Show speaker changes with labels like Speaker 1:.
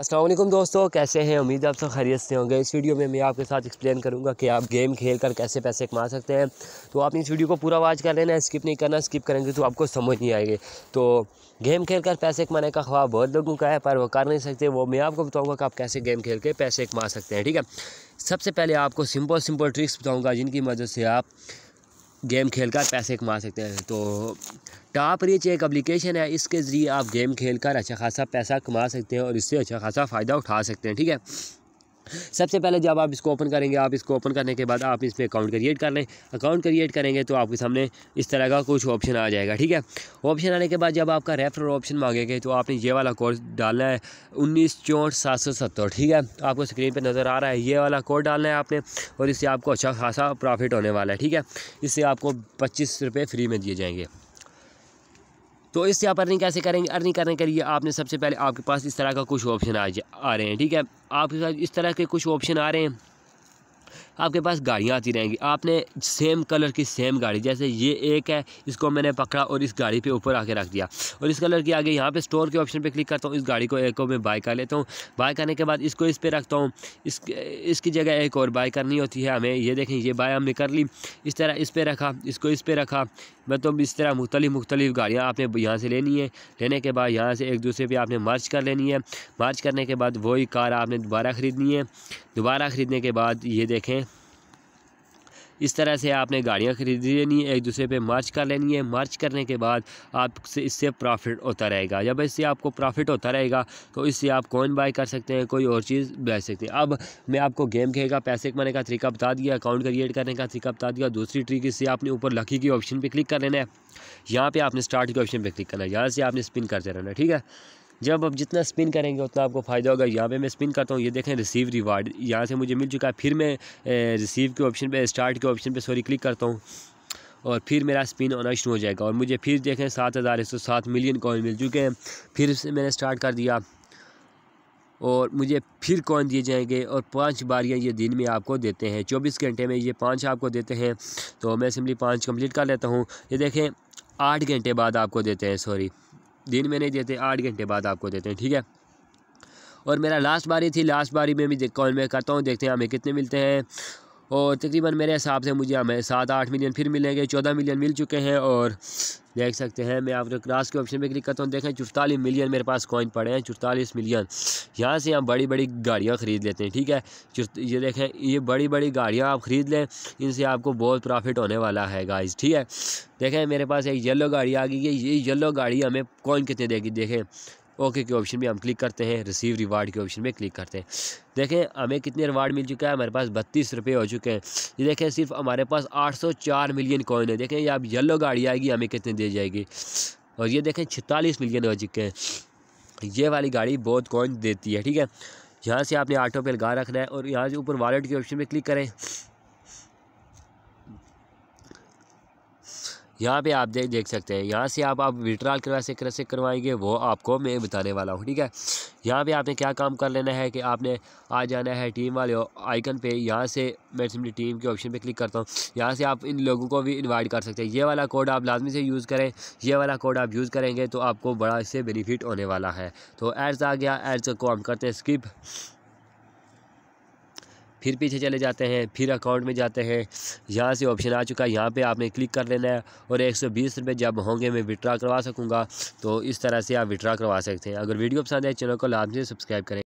Speaker 1: असलम दोस्तों कैसे हैं उम्मीद आप सब खैरियत से होंगे इस वीडियो में मैं आपके साथ एक्सप्लेन करूंगा कि आप गेम खेल कर कैसे पैसे कमा सकते हैं तो आपने इस वीडियो को पूरा वाच कर लेना स्किप नहीं करना स्किप करेंगे तो आपको समझ नहीं आएगी तो गेम खेल कर पैसे कमाने का ख्वाब बहुत लोगों का है पर वो कर नहीं सकते वो मैं आपको बताऊँगा कि आप कैसे गेम खेल के पैसे कमा सकते हैं ठीक है सबसे पहले आपको सिंपल सिंपल ट्रिक्स बताऊँगा जिनकी मदद से आप गेम खेलकर पैसे कमा सकते हैं तो टॉप रिच एक अप्लीकेशन है इसके ज़रिए आप गेम खेलकर अच्छा खासा पैसा कमा सकते हैं और इससे अच्छा खासा फ़ायदा उठा सकते हैं ठीक है सबसे पहले जब आप इसको ओपन करेंगे आप इसको ओपन करने के बाद आप इस पर अकाउंट क्रिएट कर लें अकाउंट क्रिएट करेंगे तो आपके सामने इस तरह का कुछ ऑप्शन आ जाएगा ठीक है ऑप्शन आने के बाद जब आपका रेफरल ऑप्शन मांगेंगे तो आपने ये वाला कोड डालना है उन्नीस चौंठ सात सौ सत्तर ठीक है आपको स्क्रीन पर नज़र आ रहा है ये वाला कोड डालना है आपने और इससे आपको अच्छा खासा प्रॉफिट होने वाला है ठीक है इससे आपको पच्चीस रुपये फ्री में दिए जाएंगे तो इससे आप अर्निंग कैसे करेंगे अर्निंग करने के लिए आपने सबसे पहले आपके पास इस तरह का कुछ ऑप्शन आ आ रहे हैं ठीक है आपके पास इस तरह के कुछ ऑप्शन आ रहे हैं आपके पास गाड़ियाँ आती रहेंगी आपने सेम कलर की सेम गाड़ी जैसे ये एक है इसको मैंने पकड़ा और इस गाड़ी पे ऊपर आके रख दिया और इस कलर के आगे यहाँ पे स्टोर के ऑप्शन पे क्लिक करता हूँ इस गाड़ी को एक और मैं बाय कर लेता हूँ बाय करने के बाद इसको इस पर रखता हूँ इस इसकी जगह एक और बाय करनी होती है हमें ये देखें ये बाय हमने कर ली इस तरह इस पर रखा इसको इस पर रखा मैं तो इस तरह मुख्तलि मुख्तलिफ गाड़ियाँ आपने यहाँ से लेनी है लेने के बाद यहाँ से एक दूसरे पर आपने मर्च कर लेनी है मर्च करने के बाद वही कार आपने दोबारा ख़रीदनी है दोबारा ख़रीदने के बाद ये देखें इस तरह से आपने गाड़ियाँ खरीद लेनी है एक दूसरे पे मार्च कर लेनी है मार्च करने के बाद आपसे इससे प्रॉफिट होता रहेगा जब इससे आपको प्रॉफिट होता रहेगा तो इससे आप कॉइन बाय कर सकते हैं कोई और चीज़ बेच सकते हैं अब मैं आपको गेम खेलेगा पैसे कमाने का तरीका बता दिया अकाउंट क्रिएट करने का तरीका बता दिया दूसरी ट्रिक इससे आपने ऊपर लकी की ऑप्शन पर क्लिक कर लेना है यहाँ पर आपने स्टार्ट के ऑप्शन पर क्लिक करना है यहाँ से आपने स्पिन करते रहना ठीक है जब आप जितना स्पिन करेंगे उतना आपको फ़ायदा होगा यहाँ पे मैं स्पिन करता हूँ ये देखें रिसीव रिवार्ड यहाँ से मुझे मिल चुका है फिर मैं रिसीव के ऑप्शन पे स्टार्ट के ऑप्शन पे सॉरी क्लिक करता हूँ और फिर मेरा स्पिन होना शुरू हो जाएगा और मुझे फिर देखें सात हज़ार एक सौ सात मिलियन कॉइन मिल चुके हैं फिर मैंने स्टार्ट कर दिया और मुझे फिर कॉइन दिए जाएंगे और पाँच बारियाँ ये दिन में आपको देते हैं चौबीस घंटे में ये पाँच आपको देते हैं तो मैं सिम्पली पाँच कम्प्लीट कर लेता हूँ ये देखें आठ घंटे बाद आपको देते हैं सॉरी दिन में नहीं देते आठ घंटे बाद आपको देते हैं ठीक है और मेरा लास्ट बारी थी लास्ट बारी में भी कॉल में करता हूँ देखते हैं हमें कितने मिलते हैं और तकरीबन मेरे हिसाब से मुझे हमें सात आठ मिलियन फिर मिलेंगे चौदह मिलियन मिल चुके हैं और देख सकते हैं मैं आपके क्रास के ऑप्शन पे क्लिक करता हूँ देखें चुतालीस मिलियन मेरे पास कॉइन पड़े हैं चुतालीस मिलियन यहाँ से हम बड़ी बड़ी गाड़ियाँ ख़रीद लेते हैं ठीक है ये देखें ये बड़ी बड़ी गाड़ियाँ आप ख़रीद लें इनसे आपको बहुत प्रॉफिट होने वाला है गाइज ठीक है देखें मेरे पास एक येलो गाड़ी आ गई है ये येलो गाड़ी हमें कॉइन कितने देगी देखें ओके के ऑप्शन में हम क्लिक करते हैं रिसीव रिवार्ड के ऑप्शन में क्लिक करते हैं देखें हमें कितने रिवार्ड मिल चुका है हमारे पास बत्तीस रुपये हो चुके हैं ये देखें सिर्फ हमारे पास आठ सौ चार मिलियन कॉइन है देखें ये अब येलो गाड़ी आएगी हमें कितने दे जाएगी और ये देखें छतालीस मिलियन हो चुके हैं ये वाली गाड़ी बहुत कॉइन देती है ठीक है यहाँ से आपने ऑटो पे लगा रखना है और यहाँ से ऊपर वॉलेट के ऑप्शन में क्लिक करें यहाँ पे आप देख देख सकते हैं यहाँ से आप आप करवा से कैसे करवाएंगे वो आपको मैं बताने वाला हूँ ठीक है यहाँ पे आपने क्या काम कर लेना है कि आपने आ जाना है टीम वाले आइकन पे यहाँ से मैं सिंपली टीम के ऑप्शन पे क्लिक करता हूँ यहाँ से आप इन लोगों को भी इनवाइट कर सकते हैं ये वाला कोड आप लाजमी से यूज़ करें ये वाला कोड आप यूज़ करेंगे तो आपको बड़ा इससे बेनिफिट होने वाला है तो एड्स आ गया एड्स को हम करते हैं स्किप फिर पीछे चले जाते हैं फिर अकाउंट में जाते हैं यहाँ से ऑप्शन आ चुका है यहाँ पे आपने क्लिक कर लेना है और एक सौ बीस रुपये जब होंगे मैं विड्रा करवा सकूँगा तो इस तरह से आप विड्रा करवा सकते हैं अगर वीडियो पसंद है चैनल को लाभ से सब्सक्राइब करें